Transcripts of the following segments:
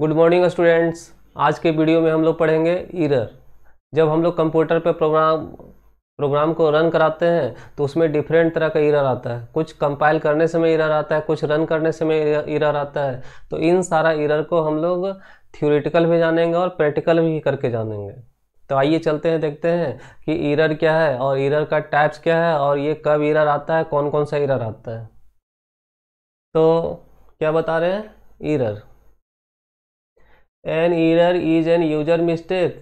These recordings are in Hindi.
गुड मॉर्निंग स्टूडेंट्स आज के वीडियो में हम लोग पढ़ेंगे इरर जब हम लोग कंप्यूटर पर प्रोग्राम प्रोग्राम को रन कराते हैं तो उसमें डिफरेंट तरह का इरर आता है कुछ कंपाइल करने समय इरर आता है कुछ रन करने समय इरर आता है तो इन सारा इरर को हम लोग थ्योरेटिकल भी जानेंगे और प्रैक्टिकल भी करके जानेंगे तो आइए चलते हैं देखते हैं कि इरर क्या है और इरर का टाइप्स क्या है और ये कब इरर आता है कौन कौन सा इरर आता है तो क्या बता रहे हैं error an error is an user mistake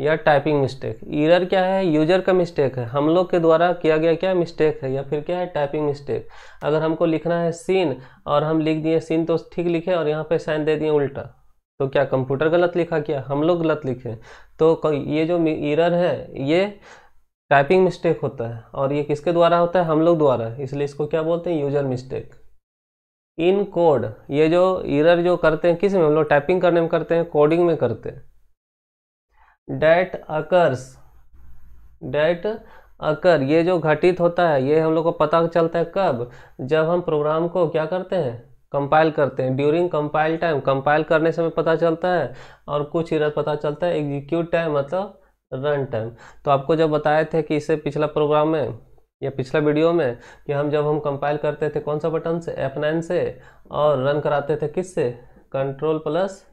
या टाइपिंग मिस्टेक ईरर क्या है यूजर का मिस्टेक है हम लोग के द्वारा किया गया क्या मिस्टेक है या फिर क्या है टाइपिंग मिस्टेक अगर हमको लिखना है सीन और हम लिख दिए सीन तो ठीक लिखे और यहाँ पे साइन दे दिए उल्टा तो क्या कंप्यूटर गलत लिखा क्या हम लोग गलत लिखे तो ये जो ईरर है ये टाइपिंग मिस्टेक होता है और ये किसके द्वारा होता है हम लोग द्वारा इसलिए इसको क्या बोलते हैं यूजर मिस्टेक इन कोड ये जो इरर जो करते हैं किस में हम लोग टाइपिंग करने में करते हैं कोडिंग में करते हैं डेट अकर्स डेट अकर ये जो घटित होता है ये हम लोग को पता चलता है कब जब हम प्रोग्राम को क्या करते हैं कंपाइल करते हैं ड्यूरिंग कंपाइल टाइम कंपाइल करने हमें पता चलता है और कुछ इरर पता चलता है एग्जीक्यूट टाइम मतलब रन टाइम तो आपको जब बताए थे कि इससे पिछला प्रोग्राम में या पिछला वीडियो में कि हम जब हम कंपाइल करते थे कौन सा बटन से एफ नाइन से और रन कराते थे किस से control plus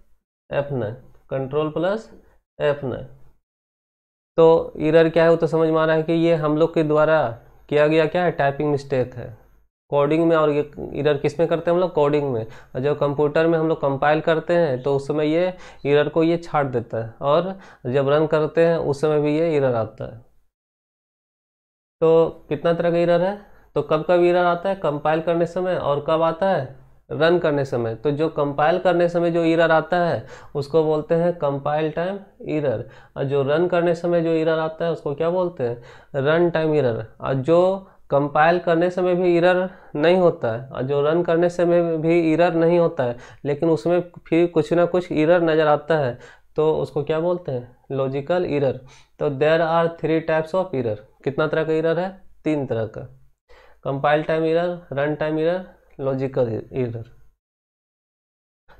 F nine control plus F nine तो इरर क्या है वो तो समझ में आ रहा है कि ये हम लोग के द्वारा किया गया क्या है टाइपिंग मिस्टेक है कोडिंग में और ये इरर किस में करते हैं हम लोग कोडिंग में और जब कंप्यूटर में हम लोग कंपाइल करते हैं तो उस समय ये इरर को ये छाट देता है और जब रन करते हैं उस समय भी ये इरर आता है तो कितना तरह का एरर है तो कब कब एरर आता है कंपाइल करने समय और कब आता है रन करने समय तो जो कंपाइल करने समय जो इरर आता है उसको बोलते हैं कंपाइल टाइम इरर और जो रन करने समय जो इरर आता है उसको क्या बोलते हैं रन टाइम इरर और जो कंपाइल करने समय भी इरर नहीं होता है और जो रन करने समय भी इरर नहीं होता है लेकिन उसमें फिर कुछ ना कुछ इरर नज़र आता है तो उसको क्या बोलते हैं लॉजिकल इरर तो there are three types of error कितना तरह का इरर है तीन तरह का compile time error run time error logical error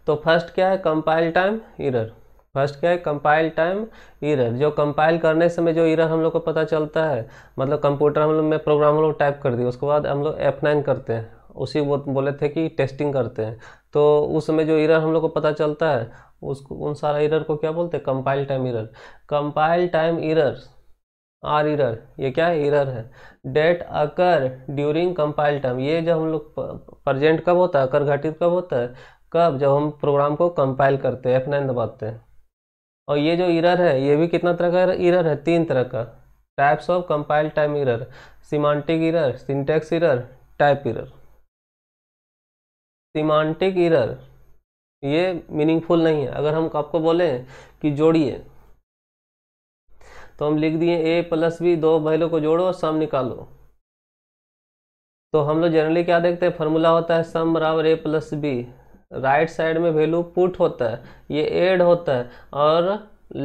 तो फर्स्ट क्या है कंपाइल टाइम इरर फर्स्ट क्या है कंपाइल टाइम इरर जो कंपाइल करने समय जो इरर हम लोग को पता चलता है मतलब कंप्यूटर हम लोग में प्रोग्राम हम लोग टाइप कर दिए उसके बाद हम लोग एफ नाइन करते हैं उसी वो बोले थे कि टेस्टिंग करते हैं तो उस समय जो इरर हम लोग को पता चलता है उसको उन सारा इरर को क्या बोलते हैं compile time error compile time error are error ये क्या है इरर है that occur during compile time ये जब हम लोग प्रजेंट कब होता है अकर घटित कब होता है कब जब हम प्रोग्राम को कंपाइल करते हैं एफ नाइन दबाते हैं और ये जो इरर है ये भी कितना तरह का इरर है तीन तरह का types of compile time error semantic error syntax error type error semantic error ये मीनिंगफुल नहीं है अगर हम आपको बोले कि जोड़िए तो हम लिख दिए ए प्लस बी दो वैल्यू को जोड़ो और सम निकालो तो हम लोग जनरली क्या देखते हैं फॉर्मूला होता है सम बराबर A plus B right side में वैल्यू पुट होता है ये एड होता है और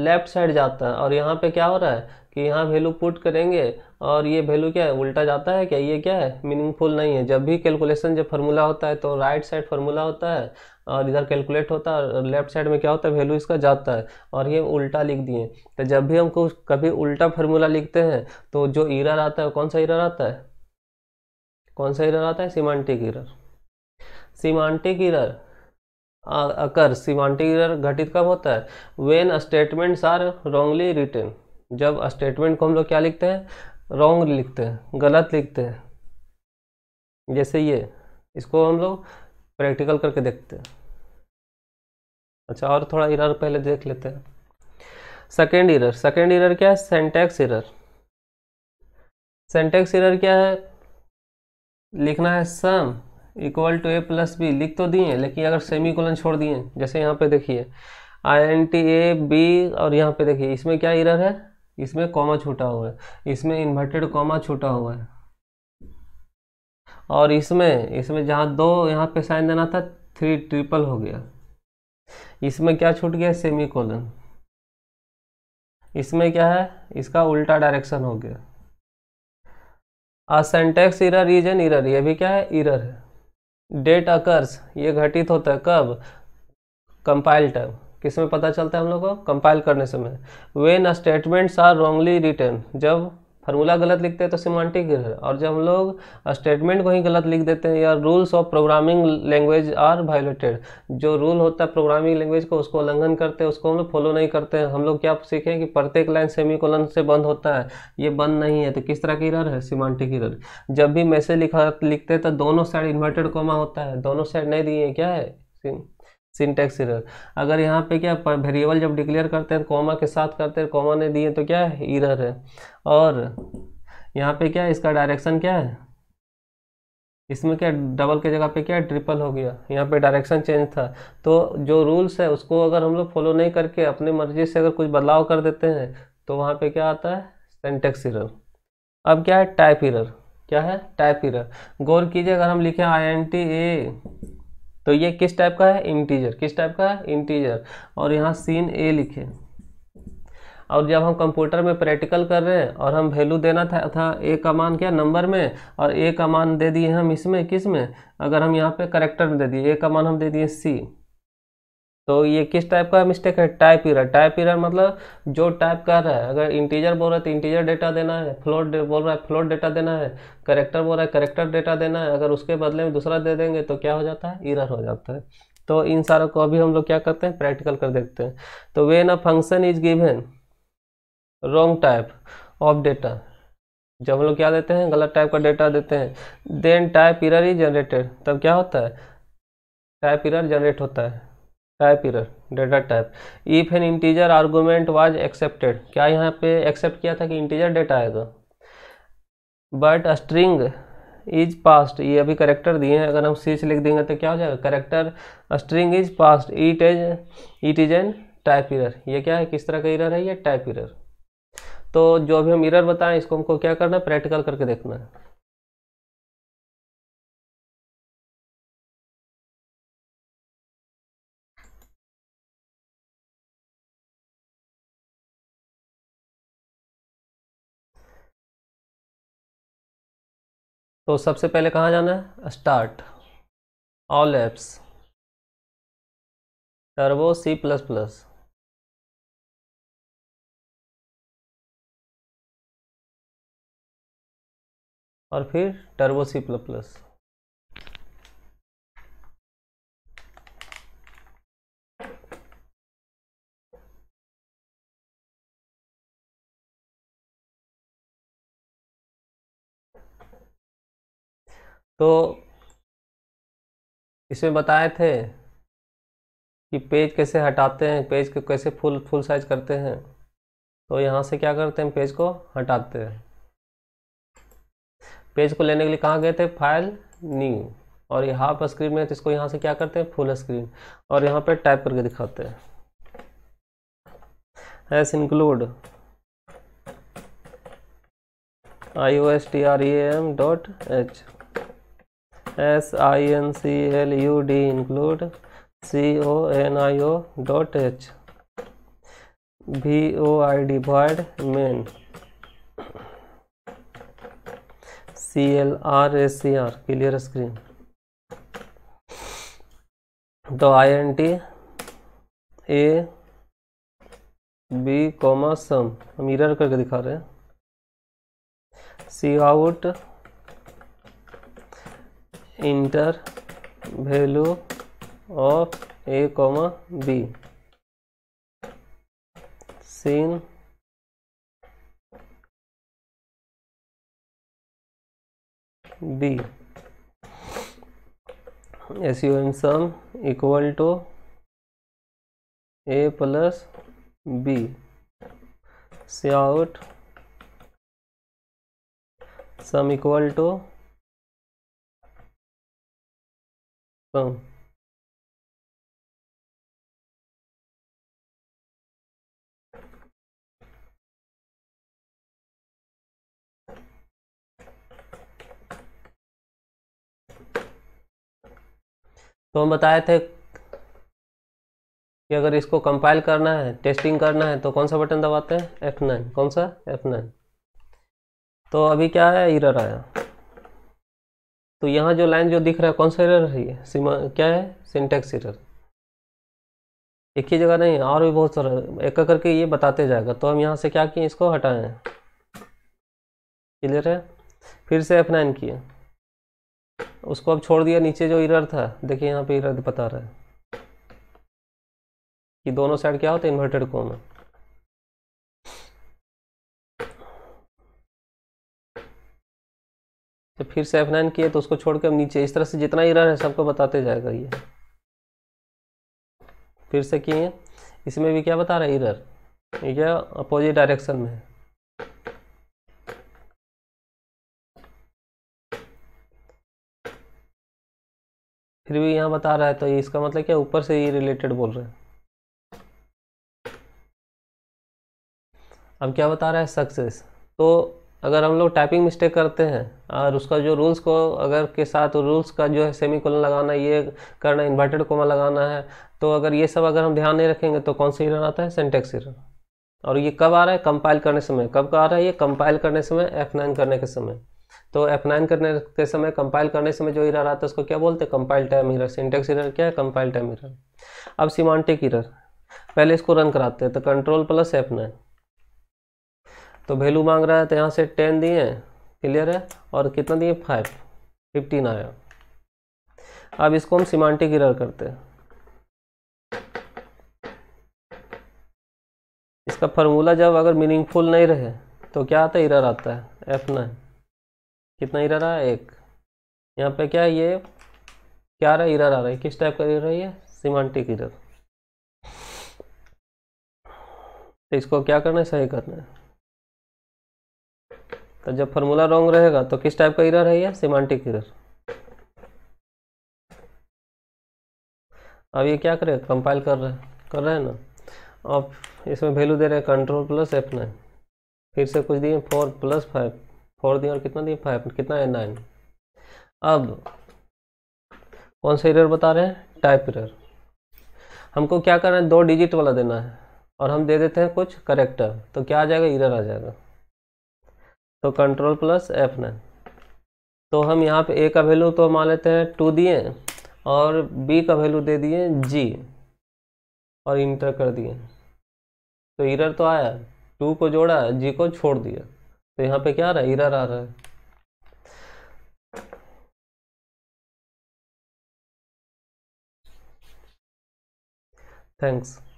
लेफ्ट साइड जाता है और यहाँ पे क्या हो रहा है कि यहाँ वैल्यू पुट करेंगे और ये वैल्यू क्या है उल्टा जाता है क्या ये क्या है मीनिंगफुल नहीं है जब भी कैलकुलेशन जब फार्मूला होता है तो राइट साइड फार्मूला होता है और इधर कैलकुलेट होता है और लेफ्ट साइड में क्या होता है वैल्यू इसका जाता है और ये उल्टा लिख दिए तो जब भी हम कुछ कभी उल्टा फार्मूला लिखते हैं तो जो ईरर आता है कौन सा ईरर आता है कौन सा ईरर आता है semantic error semantic error occur semantic error घटित कब होता है when statements are wrongly return जब स्टेटमेंट को हम लोग क्या लिखते हैं रॉन्ग लिखते हैं गलत लिखते हैं जैसे ये इसको हम लोग प्रैक्टिकल करके देखते हैं अच्छा और थोड़ा इरर पहले देख लेते हैं सेकेंड इरर सेकेंड इरर क्या है सेंटेक्स इरर सेंटेक्स इरर क्या है लिखना है sum equal to A plus B लिख तो दिए लेकिन अगर सेमी कोलन छोड़ दिए जैसे यहाँ पे देखिए I N T A B और यहाँ पे देखिए इसमें क्या इरर है इसमें कॉमा छूटा हुआ है इसमें इन्वर्टेड कॉमा छूटा हुआ है और इसमें इसमें जहाँ दो यहाँ पे साइन देना था थ्री ट्रिपल हो गया इसमें क्या छूट गया सेमी कोलन इसमें क्या है इसका उल्टा डायरेक्शन हो गया a syntax error is an error ये भी क्या है इरर है डेट अकर्स ये घटित होता है कब कंपाइल टाइम किस में पता चलता है हम लोग को कंपाइल करने समय when statements are wrongly return जब फार्मूला गलत लिखते हैं तो सिमांटिक एरर और जब हम लोग स्टेटमेंट को ही गलत लिख देते हैं या rules of programming language are violated जो रूल होता है प्रोग्रामिंग लैंग्वेज को उसको उल्लंघन करते हैं उसको हम लोग फॉलो नहीं करते हैं हम लोग क्या सीखें कि प्रत्येक लाइन सेमी कोलन से बंद होता है ये बंद नहीं है तो किस तरह की एरर है सिमांटिक एरर जब भी मैसेज लिखा लिखते हैं तो दोनों साइड इन्वर्टेड कोमा होता है दोनों साइड नहीं दिए क्या है सिंटेक्स इरर अगर यहाँ पे क्या वेरिएबल जब डिक्लेयर करते हैं कॉमा के साथ करते हैं कॉमा ने दिए तो क्या है इरर है और यहाँ पे क्या है इसका डायरेक्शन क्या है इसमें क्या डबल के जगह पे क्या ट्रिपल हो गया यहाँ पे डायरेक्शन चेंज था तो जो रूल्स है उसको अगर हम लोग फॉलो नहीं करके अपनी मर्जी से अगर कुछ बदलाव कर देते हैं तो वहाँ पे क्या आता है सेंटेक्स इरर अब क्या है टाइप इरर क्या है टाइप इरर गौर कीजिए अगर हम लिखें आई एन टी ए तो ये किस टाइप का है इंटीजर किस टाइप का है इंटीजर और यहाँ सीन ए लिखे और जब हम कंप्यूटर में प्रैक्टिकल कर रहे हैं और हम वैल्यू देना था था ए का मान क्या नंबर में और ए का मान दे दिए हम इसमें किस में अगर हम यहाँ पे करेक्टर में दे दिए ए का मान हम दे दिए सी तो ये किस टाइप का मिस्टेक है टाइप इरर टाइप इरर मतलब जो टाइप कर रहा है अगर इंटीजर बोल रहा है तो इंटीजर डेटा देना है फ्लोट बोल रहा है फ्लोट डेटा देना है करेक्टर बोल रहा है करेक्टर डेटा देना है अगर उसके बदले में दूसरा दे देंगे तो क्या हो जाता है इरर हो जाता है तो इन सारों को अभी हम लोग क्या करते हैं प्रैक्टिकल कर देखते हैं तो वे ना function is given wrong type of data जब हम लोग क्या देते हैं गलत टाइप का डेटा देते हैं then type error is generated तब क्या होता है टाइप इरर जनरेट होता है type error data type if an integer argument was expected क्या यहाँ पे एक्सेप्ट किया था कि इंटीजर डेटा आएगा बट स्ट्रिंग इज पास्ट ये अभी करेक्टर दिए हैं अगर हम सीच लिख देंगे तो क्या हो जाएगा character string is passed it is it is an type error ये क्या है किस तरह का इरर है ये टाइप इरर तो जो भी हम इरर बताएं इसको हमको क्या करना है प्रैक्टिकल करके देखना है तो सबसे पहले कहाँ जाना है start all apps turbo C plus plus और फिर टर्बो सी प्लस प्लस तो इसमें बताए थे कि पेज कैसे हटाते हैं पेज को कैसे फुल फुल साइज करते हैं तो यहाँ से क्या करते हैं पेज को हटाते हैं पेज को लेने के लिए कहाँ गए थे फाइल न्यू और ये हाफ स्क्रीन में तो इसको यहाँ से क्या करते हैं फुल स्क्रीन और यहाँ पे टाइप करके दिखाते हैं S include I O S T R E M dot H S I N C L U D include C O N I O dot H V O I D void main C L R S C R clear screen तो I N T A B comma sum हम करके दिखा रहे हैं C out enter value of A comma B cin B S U M some equal to A plus B से out sum equal to Boom तो हम बताए थे कि अगर इसको कंपाइल करना है टेस्टिंग करना है तो कौन सा बटन दबाते हैं F9 कौन सा F9 तो अभी क्या है इरर आया तो यहाँ जो लाइन जो दिख रहा है कौन सा एरर है सीमा क्या है सिंटेक्स एरर एक ही जगह नहीं और भी बहुत सारा एक एक करके ये बताते जाएगा तो हम यहाँ से क्या किए इसको हटाएं क्लियर है फिर से एफ नाइन किए उसको अब छोड़ दिया नीचे जो इरर था देखिए यहाँ पे इरर बता रहा है कि दोनों साइड क्या होता है इन्वर्टेड कोम है फिर से एफ नाइन किए तो उसको छोड़ के हम नीचे इस तरह से जितना इरर है सबको बताते जाएगा ये फिर से किए इसमें भी क्या बता रहा है इरर ये अपोजिट डायरेक्शन में फिर भी यहाँ बता रहा है तो इसका मतलब क्या ऊपर से ही रिलेटेड बोल रहे हैं अब क्या बता रहा है सक्सेस तो अगर हम लोग टाइपिंग मिस्टेक करते हैं और उसका जो रूल्स को अगर के साथ रूल्स का जो है सेमी कोलन लगाना ये करना इन्वर्टेड कोमा लगाना है तो अगर ये सब अगर हम ध्यान नहीं रखेंगे तो कौन सा एरर आता है सेंटेक्स एरर और ये कब आ रहा है कंपाइल करने समय कब का आ रहा है ये कंपाइल करने समय एफ नाइन करने के समय तो एफ नाइन करने के समय कंपाइल करने समय जो इरर आता है उसको क्या बोलते हैं compile time error syntax error क्या है कंपाइल टाइम ईरर अब सीमांटिक इरर पहले इसको रन कराते हैं तो कंट्रोल प्लस एफ नाइन तो वैल्यू मांग रहा है तो यहाँ से टेन दिए क्लियर है और कितना दिए फाइव फिफ्टीन आया अब इसको हम सिमांटिक इरर करते हैं इसका फार्मूला जब अगर मीनिंगफुल नहीं रहे तो क्या आता है इरर आता है एफ नाइन कितना इरर आया एक यहाँ पे क्या है ये क्या आ रहा है इरर आ रहा है किस टाइप का इरर है ये सिमांटिक इरर तो इसको क्या करना है सही करना है तो जब फार्मूला रॉन्ग रहेगा तो किस टाइप का इरर है ये सिमांटिक इरर अब ये क्या करे कंपाइल कर रहे कर रहे हैं ना अब इसमें वैल्यू दे रहे हैं कंट्रोल प्लस एफ नाइन फिर से कुछ दिए फोर प्लस फाइव फोर दिए और कितना दिए फाइव कितना है नाइन अब कौन सा इरर बता रहे हैं टाइप इरर हमको क्या करना है दो डिजिट वाला देना है और हम दे देते हैं कुछ करेक्टर तो क्या आ जाएगा इरर आ जाएगा तो कंट्रोल प्लस एफ नाइन तो हम यहाँ पे ए का वैल्यू तो मान लेते हैं टू दिए और बी का वैल्यू दे दिए जी और इंटर कर दिए तो इरर तो आया टू को जोड़ा जी को छोड़ दिया तो यहाँ पे क्या आ रहा है इरर आ रहा है थैंक्स